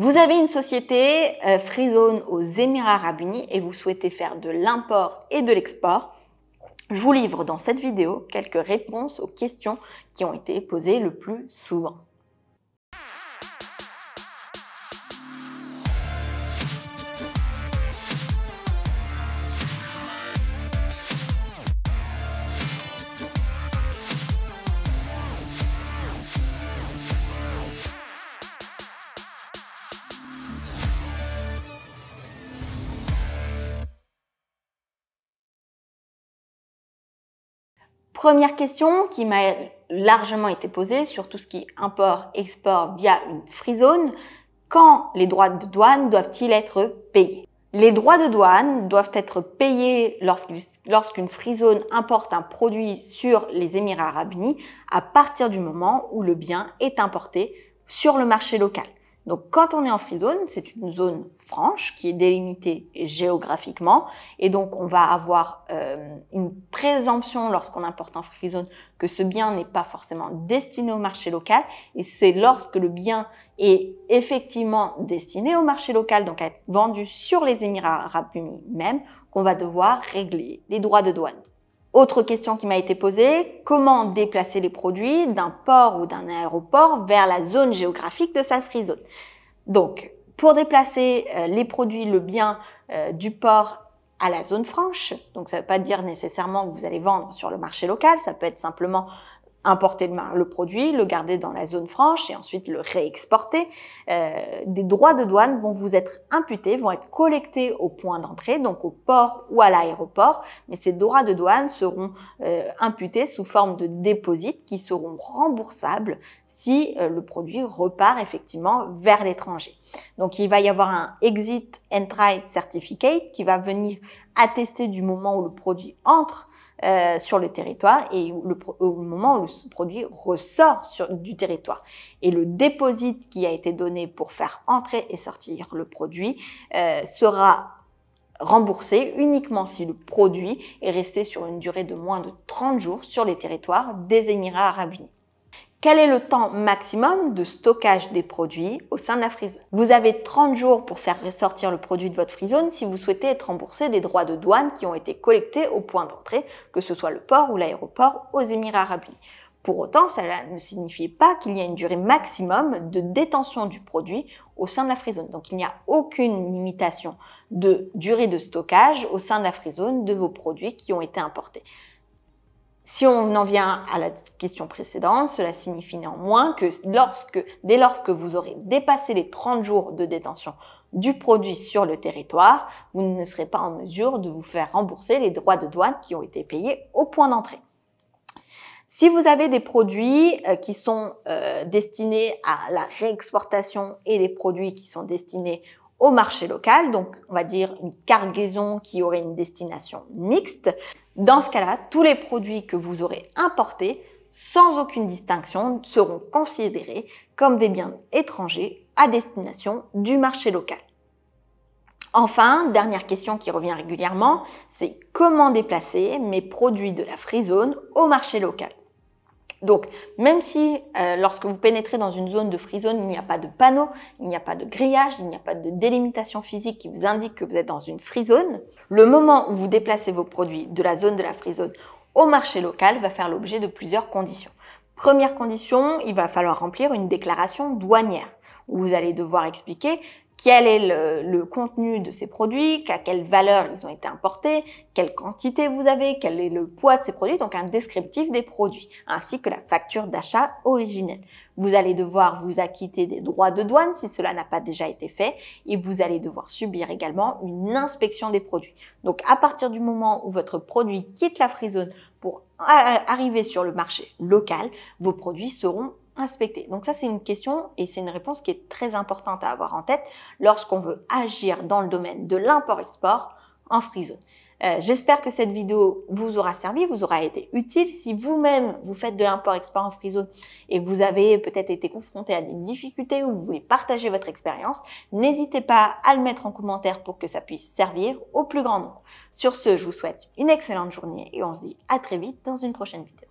Vous avez une société euh, freezone free zone aux Émirats arabes unis et vous souhaitez faire de l'import et de l'export. Je vous livre dans cette vidéo quelques réponses aux questions qui ont été posées le plus souvent. Première question qui m'a largement été posée sur tout ce qui import-export via une free zone, quand les droits de douane doivent-ils être payés Les droits de douane doivent être payés lorsqu'une free zone importe un produit sur les Émirats arabes unis à partir du moment où le bien est importé sur le marché local. Donc quand on est en free zone, c'est une zone franche qui est délimitée géographiquement et donc on va avoir euh, une présomption lorsqu'on importe en free zone que ce bien n'est pas forcément destiné au marché local et c'est lorsque le bien est effectivement destiné au marché local, donc à être vendu sur les Émirats arabes unis même, qu'on va devoir régler les droits de douane. Autre question qui m'a été posée, comment déplacer les produits d'un port ou d'un aéroport vers la zone géographique de sa free zone Donc, pour déplacer euh, les produits, le bien euh, du port à la zone franche, donc ça ne veut pas dire nécessairement que vous allez vendre sur le marché local, ça peut être simplement importer le, produit, le garder dans la zone franche et ensuite le réexporter. Euh, des droits de douane vont vous être imputés, vont être collectés au point d'entrée, donc au port ou à l'aéroport, mais ces droits de douane seront euh, imputés sous forme de déposites qui seront remboursables si euh, le produit repart effectivement vers l'étranger. Donc il va y avoir un Exit Entry Certificate qui va venir attester du moment où le produit entre euh, sur le territoire et le, au moment où le produit ressort du territoire. Et le dépôt qui a été donné pour faire entrer et sortir le produit euh, sera remboursé uniquement si le produit est resté sur une durée de moins de 30 jours sur les territoires des Émirats arabes unis. Quel est le temps maximum de stockage des produits au sein de la free zone Vous avez 30 jours pour faire ressortir le produit de votre free zone si vous souhaitez être remboursé des droits de douane qui ont été collectés au point d'entrée, que ce soit le port ou l'aéroport aux Émirats arabes unis. Pour autant, cela ne signifie pas qu'il y a une durée maximum de détention du produit au sein de la free zone. Donc il n'y a aucune limitation de durée de stockage au sein de la free zone de vos produits qui ont été importés. Si on en vient à la question précédente, cela signifie néanmoins que dès lors que vous aurez dépassé les 30 jours de détention du produit sur le territoire, vous ne serez pas en mesure de vous faire rembourser les droits de douane qui ont été payés au point d'entrée. Si vous avez des produits euh, qui sont euh, destinés à la réexportation et des produits qui sont destinés au marché local, donc on va dire une cargaison qui aurait une destination mixte. Dans ce cas-là, tous les produits que vous aurez importés, sans aucune distinction, seront considérés comme des biens étrangers à destination du marché local. Enfin, dernière question qui revient régulièrement, c'est comment déplacer mes produits de la free zone au marché local donc, même si euh, lorsque vous pénétrez dans une zone de free zone, il n'y a pas de panneau, il n'y a pas de grillage, il n'y a pas de délimitation physique qui vous indique que vous êtes dans une free zone, le moment où vous déplacez vos produits de la zone de la free zone au marché local va faire l'objet de plusieurs conditions. Première condition, il va falloir remplir une déclaration douanière où vous allez devoir expliquer quel est le, contenu de ces produits, à quelle valeur ils ont été importés, quelle quantité vous avez, quel est le poids de ces produits, donc un descriptif des produits, ainsi que la facture d'achat originelle. Vous allez devoir vous acquitter des droits de douane si cela n'a pas déjà été fait et vous allez devoir subir également une inspection des produits. Donc à partir du moment où votre produit quitte la free zone pour arriver sur le marché local, vos produits seront donc ça, c'est une question et c'est une réponse qui est très importante à avoir en tête lorsqu'on veut agir dans le domaine de l'import-export en free euh, J'espère que cette vidéo vous aura servi, vous aura été utile. Si vous-même, vous faites de l'import-export en free et que vous avez peut-être été confronté à des difficultés ou vous voulez partager votre expérience, n'hésitez pas à le mettre en commentaire pour que ça puisse servir au plus grand nombre. Sur ce, je vous souhaite une excellente journée et on se dit à très vite dans une prochaine vidéo.